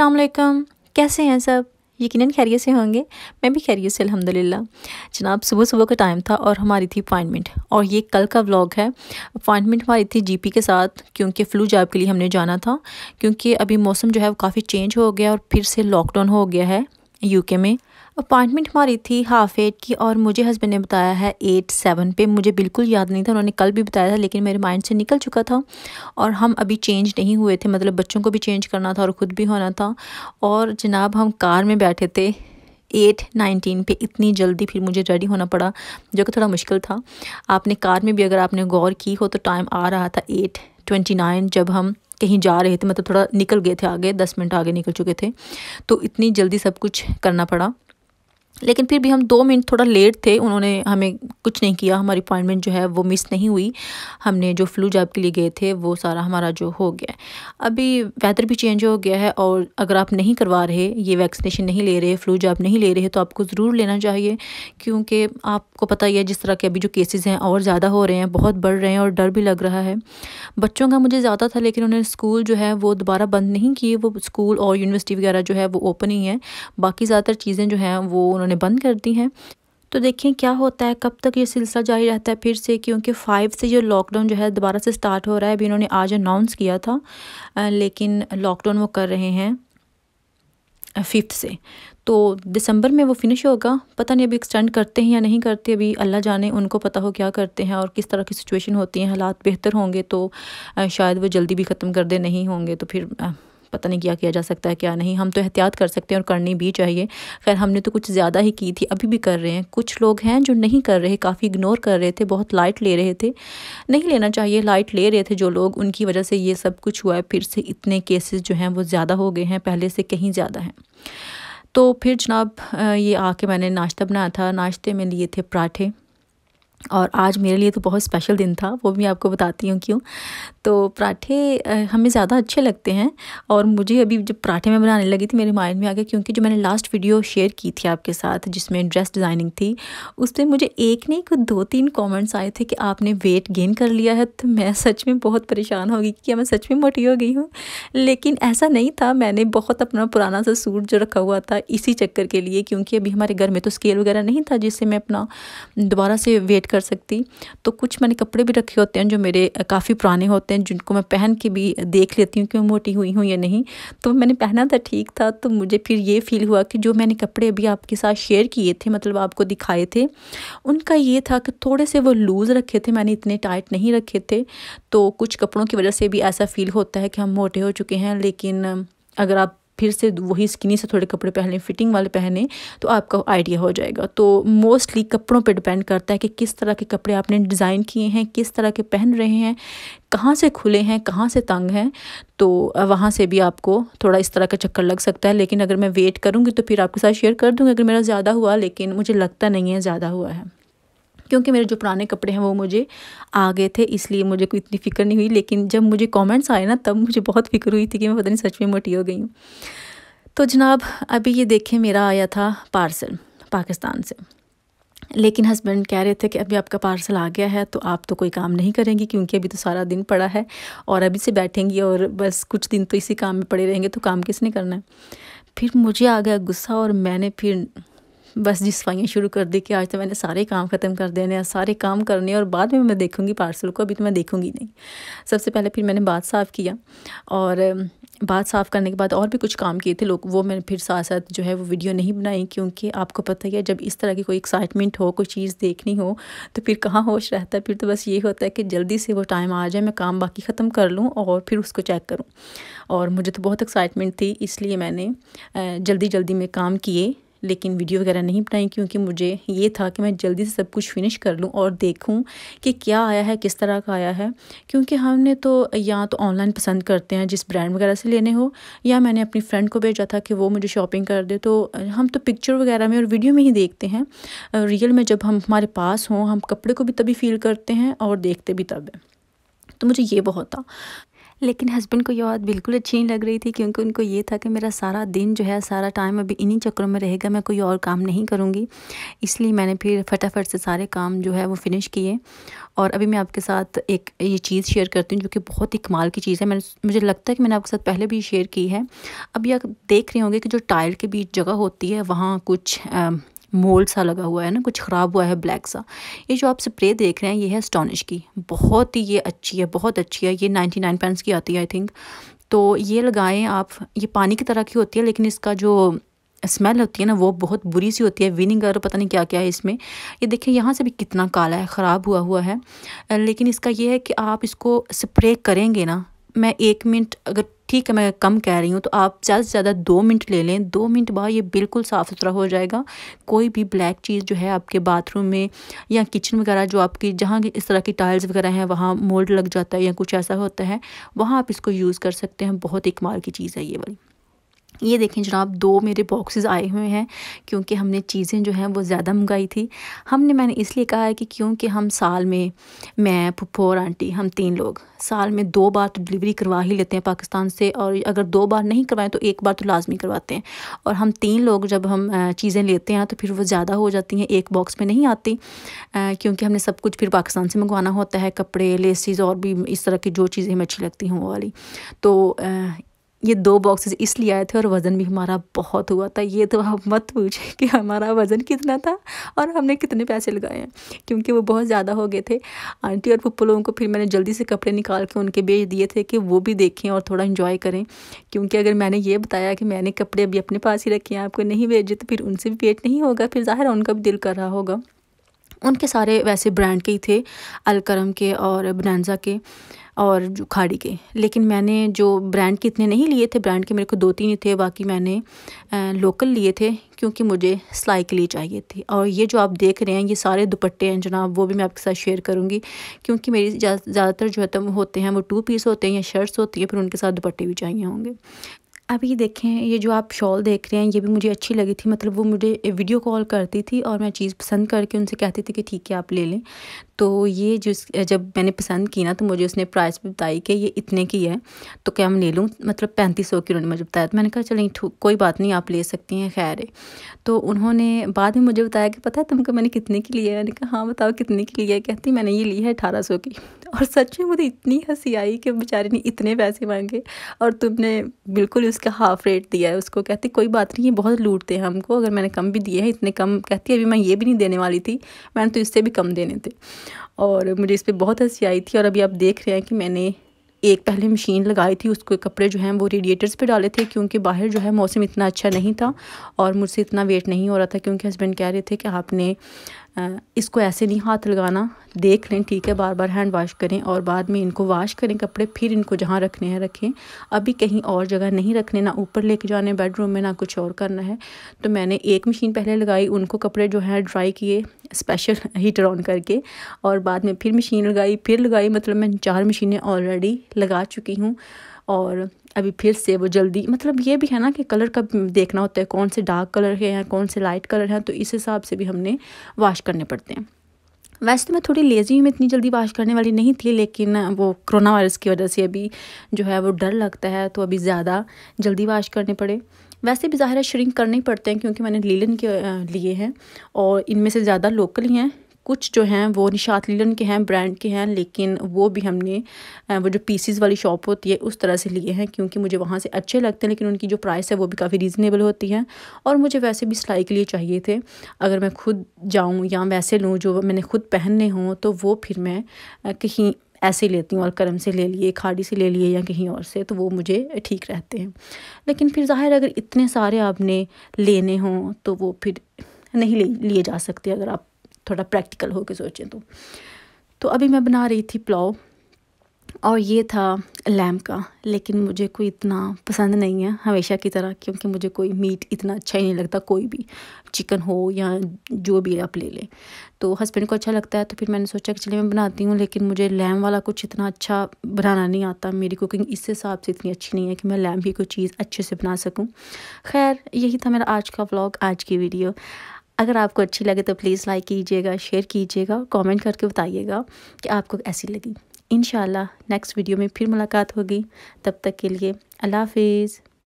अस्सलाम कैसे हैं सब यकीन खैरियत से होंगे मैं भी खैरियत से अल्हम्दुलिल्लाह जनाब सुबह सुबह का टाइम था और हमारी थी अपॉइंटमेंट और ये कल का व्लॉग है अपॉइंटमेंट हमारी थी जीपी के साथ क्योंकि फ़्लू जॉब के लिए हमने जाना था क्योंकि अभी मौसम जो है वो काफ़ी चेंज हो गया और फिर से लॉकडाउन हो गया है यूके में अपॉइंटमेंट हमारी थी हाफ एट की और मुझे हस्बैंड ने बताया है एट सेवन पे मुझे बिल्कुल याद नहीं था उन्होंने कल भी बताया था लेकिन मेरे माइंड से निकल चुका था और हम अभी चेंज नहीं हुए थे मतलब बच्चों को भी चेंज करना था और ख़ुद भी होना था और जनाब हम कार में बैठे थे एट नाइनटीन पे इतनी जल्दी फिर मुझे रेडी होना पड़ा जो कि थोड़ा मुश्किल था आपने कार में भी अगर आपने गौर की हो तो टाइम आ रहा था एट ट्वेंटी नाइन जब हम कहीं जा रहे थे मतलब थोड़ा निकल गए थे आगे दस मिनट आगे निकल चुके थे तो इतनी जल्दी सब कुछ करना पड़ा लेकिन फिर भी हम दो मिनट थोड़ा लेट थे उन्होंने हमें कुछ नहीं किया हमारी अपॉइंटमेंट जो है वो मिस नहीं हुई हमने जो फ्लू जॉब के लिए गए थे वो सारा हमारा जो हो गया अभी वेदर भी चेंज हो गया है और अगर आप नहीं करवा रहे ये वैक्सीनेशन नहीं ले रहे फ्लू जॉब नहीं ले रहे तो आपको ज़रूर लेना चाहिए क्योंकि आपको पता ही है जिस तरह के अभी जो केसेज़ हैं और ज़्यादा हो रहे हैं बहुत बढ़ रहे हैं और डर भी लग रहा है बच्चों का मुझे ज़्यादा था लेकिन उन्होंने स्कूल जो है वो दोबारा बंद नहीं किए वो स्कूल और यूनिवर्सिटी वगैरह जो है वो ओपन ही है बाकी ज़्यादातर चीज़ें जो हैं वो उन्होंने बंद कर दी हैं तो देखें क्या होता है कब तक ये सिलसिला जारी रहता है फिर से क्योंकि फ़ाइव से जो लॉकडाउन जो है दोबारा से स्टार्ट हो रहा है अभी इन्होंने आज अनाउंस किया था लेकिन लॉकडाउन वो कर रहे हैं फिफ्थ से तो दिसंबर में वो फिनिश होगा पता नहीं अभी एक्सटेंड करते हैं या नहीं करते अभी अल्लाह जाने उनको पता हो क्या करते हैं और किस तरह की सिचुएशन होती है हालात बेहतर होंगे तो शायद वो जल्दी भी ख़त्म कर दे नहीं होंगे तो फिर पता नहीं क्या किया जा सकता है क्या नहीं हम तो एहतियात कर सकते हैं और करनी भी चाहिए खैर हमने तो कुछ ज़्यादा ही की थी अभी भी कर रहे हैं कुछ लोग हैं जो नहीं कर रहे काफ़ी इग्नोर कर रहे थे बहुत लाइट ले रहे थे नहीं लेना चाहिए लाइट ले रहे थे जो लोग उनकी वजह से ये सब कुछ हुआ है फिर से इतने केसेस जो हैं वो ज़्यादा हो गए हैं पहले से कहीं ज़्यादा हैं तो फिर जनाब ये आके मैंने नाश्ता बनाया था नाश्ते में लिए थे पराठे और आज मेरे लिए तो बहुत स्पेशल दिन था वो भी आपको बताती हूँ क्यों तो पराठे हमें ज़्यादा अच्छे लगते हैं और मुझे अभी जब पराठे मैं बनाने लगी थी मेरे माइंड में आ गया क्योंकि जो मैंने लास्ट वीडियो शेयर की थी आपके साथ जिसमें ड्रेस डिज़ाइनिंग थी उस पर मुझे एक नहीं कुछ दो तीन कॉमेंट्स आए थे कि आपने वेट गेन कर लिया है तो मैं सच में बहुत परेशान हो गई कि मैं सच में मोटी हो गई हूँ लेकिन ऐसा नहीं था मैंने बहुत अपना पुराना सा सूट जो रखा हुआ था इसी चक्कर के लिए क्योंकि अभी हमारे घर में तो स्केल वगैरह नहीं था जिससे मैं अपना दोबारा से वेट कर सकती तो कुछ मैंने कपड़े भी रखे होते हैं जो मेरे काफ़ी पुराने होते हैं जिनको मैं पहन के भी देख लेती हूँ कि मैं मोटी हुई हूँ या नहीं तो मैंने पहना था ठीक था तो मुझे फिर ये फील हुआ कि जो मैंने कपड़े अभी आपके साथ शेयर किए थे मतलब आपको दिखाए थे उनका ये था कि थोड़े से वो लूज़ रखे थे मैंने इतने टाइट नहीं रखे थे तो कुछ कपड़ों की वजह से भी ऐसा फील होता है कि हम मोटे हो चुके हैं लेकिन अगर आप फिर से वही स्किनी से थोड़े कपड़े पहने फिटिंग वाले पहने तो आपका आइडिया हो जाएगा तो मोस्टली कपड़ों पर डिपेंड करता है कि किस तरह के कपड़े आपने डिज़ाइन किए हैं किस तरह के पहन रहे हैं कहाँ से खुले हैं कहाँ से तंग हैं तो वहाँ से भी आपको थोड़ा इस तरह का चक्कर लग सकता है लेकिन अगर मैं वेट करूँगी तो फिर आपके साथ शेयर कर दूँगी अगर मेरा ज़्यादा हुआ लेकिन मुझे लगता नहीं है ज़्यादा हुआ है क्योंकि मेरे जो पुराने कपड़े हैं वो मुझे आ गए थे इसलिए मुझे कोई इतनी फिक्र नहीं हुई लेकिन जब मुझे कमेंट्स आए ना तब मुझे बहुत फिक्र हुई थी कि मैं पता नहीं सच में मोटी हो गई हूँ तो जनाब अभी ये देखें मेरा आया था पार्सल पाकिस्तान से लेकिन हस्बैंड कह रहे थे कि अभी आपका पार्सल आ गया है तो आप तो कोई काम नहीं करेंगी क्योंकि अभी तो सारा दिन पड़ा है और अभी से बैठेंगी और बस कुछ दिन तो इसी काम में पड़े रहेंगे तो काम किसने करना है फिर मुझे आ गया गुस्सा और मैंने फिर बस जी सफाइयाँ शुरू कर दी कि आज तो मैंने सारे काम ख़त्म कर देने हैं सारे काम करने और बाद में मैं देखूँगी पार्सल को अभी तो मैं देखूँगी नहीं सबसे पहले फिर मैंने बात साफ़ किया और बात साफ़ करने के बाद और भी कुछ काम किए थे लोग वो मैंने फिर साथ साथ जो है वो वीडियो नहीं बनाई क्योंकि आपको पता ही है जब इस तरह की कोई एक्साइटमेंट हो कोई चीज़ देखनी हो तो फिर कहाँ होश रहता है फिर तो बस ये होता है कि जल्दी से वो टाइम आ जाए मैं काम बाकी ख़त्म कर लूँ और फिर उसको चेक करूँ और मुझे तो बहुत एक्साइटमेंट थी इसलिए मैंने जल्दी जल्दी में काम किए लेकिन वीडियो वगैरह नहीं बनाई क्योंकि मुझे ये था कि मैं जल्दी से सब कुछ फिनिश कर लूँ और देखूँ कि क्या आया है किस तरह का आया है क्योंकि हमने तो या तो ऑनलाइन पसंद करते हैं जिस ब्रांड वगैरह से लेने हो या मैंने अपनी फ्रेंड को भेजा था कि वो मुझे शॉपिंग कर दे तो हम तो पिक्चर वगैरह में और वीडियो में ही देखते हैं रियल में जब हम हमारे पास हों हम कपड़े को भी तभी फील करते हैं और देखते भी तब तो मुझे ये बहुत था लेकिन हस्बैंड को यह बात बिल्कुल अच्छी नहीं लग रही थी क्योंकि उनको ये था कि मेरा सारा दिन जो है सारा टाइम अभी इन्हीं चक्करों में रहेगा मैं कोई और काम नहीं करूँगी इसलिए मैंने फिर फटाफट से सारे काम जो है वो फिनिश किए और अभी मैं आपके साथ एक ये चीज़ शेयर करती हूँ जो कि बहुत ही कमाल की चीज़ है मैंने मुझे लगता है कि मैंने आपके साथ पहले भी शेयर की है अभी आप देख रहे होंगे कि जो टाइल के बीच जगह होती है वहाँ कुछ मोल्ड सा लगा हुआ है ना कुछ ख़राब हुआ है ब्लैक सा ये जो आप स्प्रे देख रहे हैं ये है स्टोनिश की बहुत ही ये अच्छी है बहुत अच्छी है ये नाइन्टी नाइन पेंस की आती है आई थिंक तो ये लगाएं आप ये पानी की तरह की होती है लेकिन इसका जो स्मेल होती है ना वो बहुत बुरी सी होती है विनीगर पता नहीं क्या क्या है इसमें ये देखिए यहाँ से भी कितना काला है ख़राब हुआ हुआ है लेकिन इसका ये है कि आप इसको स्प्रे करेंगे ना मैं एक मिनट अगर ठीक है मैं कम कह रही हूँ तो आप ज़्यादा से ज़्यादा दो मिनट ले लें दो मिनट बाद ये बिल्कुल साफ़ सुथरा हो जाएगा कोई भी ब्लैक चीज़ जो है आपके बाथरूम में या किचन वगैरह जो आपकी जहाँ इस तरह की टाइल्स वगैरह हैं वहाँ मोल्ड लग जाता है या कुछ ऐसा होता है वहाँ आप इसको यूज़ कर सकते हैं बहुत ही कमाल की चीज़ है ये वाली ये देखें जनाब दो मेरे बॉक्सेस आए हुए हैं क्योंकि हमने चीज़ें जो हैं वो ज़्यादा मंगाई थी हमने मैंने इसलिए कहा है कि क्योंकि हम साल में मैं पप्पो और आंटी हम तीन लोग साल में दो बार तो डिलीवरी करवा ही लेते हैं पाकिस्तान से और अगर दो बार नहीं करवाएं तो एक बार तो लाजमी करवाते हैं और हम तीन लोग जब हम चीज़ें लेते हैं तो फिर वो ज़्यादा हो जाती हैं एक बॉक्स में नहीं आती क्योंकि हमने सब कुछ फिर पाकिस्तान से मंगवाना होता है कपड़े लेसिस और भी इस तरह की जो चीज़ें हमें अच्छी लगती हैं वो वाली तो ये दो बॉक्सेस इसलिए आए थे और वज़न भी हमारा बहुत हुआ था ये तो आप मत पूछें कि हमारा वज़न कितना था और हमने कितने पैसे लगाए हैं क्योंकि वो बहुत ज़्यादा हो गए थे आंटी और पप्पू लोगों को फिर मैंने जल्दी से कपड़े निकाल के उनके बेच दिए थे कि वो भी देखें और थोड़ा इन्जॉय करें क्योंकि अगर मैंने ये बताया कि मैंने कपड़े अभी अपने पास ही रखे हैं आपको नहीं भेजे तो फिर उनसे भी वेट नहीं होगा फिर ज़ाहिर उनका भी दिल कर रहा होगा उनके सारे वैसे ब्रांड के ही थे अलकरम के और बनानजा के और जो खाड़ी के लेकिन मैंने जो ब्रांड के इतने नहीं लिए थे ब्रांड के मेरे को दो तीन ही थे बाकी मैंने लोकल लिए थे क्योंकि मुझे सिलाई के लिए चाहिए थी और ये जो आप देख रहे हैं ये सारे दुपट्टे हैं जनाब वो भी मैं आपके साथ शेयर करूँगी क्योंकि मेरी ज़्यादातर जो है होते हैं वो टू पीस होते हैं या शर्ट्स होती हैं फिर उनके साथ दुपट्टे भी चाहिए होंगे अब ये देखें ये जो आप शॉल देख रहे हैं ये भी मुझे अच्छी लगी थी मतलब वो मुझे वीडियो कॉल करती थी और मैं चीज़ पसंद करके उनसे कहती थी कि ठीक है आप ले लें तो ये जिस जब मैंने पसंद की ना तो मुझे उसने प्राइस भी बताई कि ये इतने की है तो क्या मैं ले लूँ मतलब पैंतीस सौ की उन्होंने मुझे बताया तो मैंने कहा चलें कोई बात नहीं आप ले सकती हैं खैर है तो उन्होंने बाद में मुझे बताया कि पता है तुमको मैंने कितने की ली है मैंने कहा हाँ बताओ कितने की ली है कहती मैंने ये ली है अठारह सौ की और सच में मुझे इतनी हंसी आई कि बेचारे ने इतने पैसे मांगे और तुमने बिल्कुल उसका हाफ रेट दिया है उसको कहती कोई बात नहीं ये बहुत लूटते हैं हमको अगर मैंने कम भी दिए हैं इतने कम कहती अभी मैं ये भी नहीं देने वाली थी मैंने तो इससे भी कम देने थे और मुझे इस पर बहुत हंसी आई थी और अभी आप देख रहे हैं कि मैंने एक पहले मशीन लगाई थी उसको कपड़े जो हैं वो रेडिएटर्स पे डाले थे क्योंकि बाहर जो है मौसम इतना अच्छा नहीं था और मुझसे इतना वेट नहीं हो रहा था क्योंकि हस्बैंड कह रहे थे कि आपने इसको ऐसे नहीं हाथ लगाना देख लें ठीक है बार बार हैंड वाश करें और बाद में इनको वाश करें कपड़े फिर इनको जहाँ रखने हैं रखें अभी कहीं और जगह नहीं रखने ना ऊपर लेके जाने बेडरूम में ना कुछ और करना है तो मैंने एक मशीन पहले लगाई उनको कपड़े जो हैं ड्राई किए स्पेशल हीटर ऑन करके और बाद में फिर मशीन लगाई फिर लगाई मतलब मैं चार मशीनें ऑलरेडी लगा चुकी हूँ और अभी फिर से वो जल्दी मतलब ये भी है ना कि कलर का देखना होता है कौन से डार्क कलर है हैं कौन से लाइट कलर हैं तो इस हिसाब से भी हमने वाश करने पड़ते हैं वैसे तो मैं थोड़ी लेज़ी हूँ मैं इतनी जल्दी वाश करने वाली नहीं थी लेकिन वो कोरोना वायरस की वजह से अभी जो है वो डर लगता है तो अभी ज़्यादा जल्दी वाश करने पड़े वैसे भी ज़ाहिर श्रिंक करने ही पड़ते हैं क्योंकि मैंने लीलन के लिए हैं और इनमें से ज़्यादा लोकल ही हैं कुछ जो हैं वो निशात लीलन के हैं ब्रांड के हैं लेकिन वो भी हमने वो जो पीसीज़ वाली शॉप होती है उस तरह से लिए हैं क्योंकि मुझे वहाँ से अच्छे लगते हैं लेकिन उनकी जो प्राइस है वो भी काफ़ी रीज़नेबल होती है और मुझे वैसे भी सिलाई के लिए चाहिए थे अगर मैं खुद जाऊँ या वैसे लूँ जो मैंने खुद पहनने हों तो वो फिर मैं कहीं ऐसे लेती हूँ और करम से ले लिए खाड़ी से ले लिए या कहीं और से तो वो मुझे ठीक रहते हैं लेकिन फिर ज़ाहिर अगर इतने सारे आपने लेने हों तो वो फिर नहीं ले लिए जा सकते अगर आप थोड़ा प्रैक्टिकल होकर सोचें तो तो अभी मैं बना रही थी पुलाव और ये था लैम का लेकिन मुझे कोई इतना पसंद नहीं है हमेशा की तरह क्योंकि मुझे कोई मीट इतना अच्छा ही नहीं लगता कोई भी चिकन हो या जो भी आप ले लें तो हस्बैंड को अच्छा लगता है तो फिर मैंने सोचा कि चलिए मैं बनाती हूँ लेकिन मुझे लैम वाला कुछ इतना अच्छा बनाना नहीं आता मेरी कुकिंग इस हिसाब से इतनी अच्छी नहीं है कि मैं लैम भी कोई चीज़ अच्छे से बना सकूँ खैर यही था मेरा आज का ब्लॉग आज की वीडियो अगर आपको अच्छी लगे तो प्लीज़ लाइक कीजिएगा शेयर कीजिएगा और कॉमेंट करके बताइएगा कि आपको कैसी लगी इन नेक्स्ट वीडियो में फिर मुलाकात होगी तब तक के लिए अल्लाह हाफिज़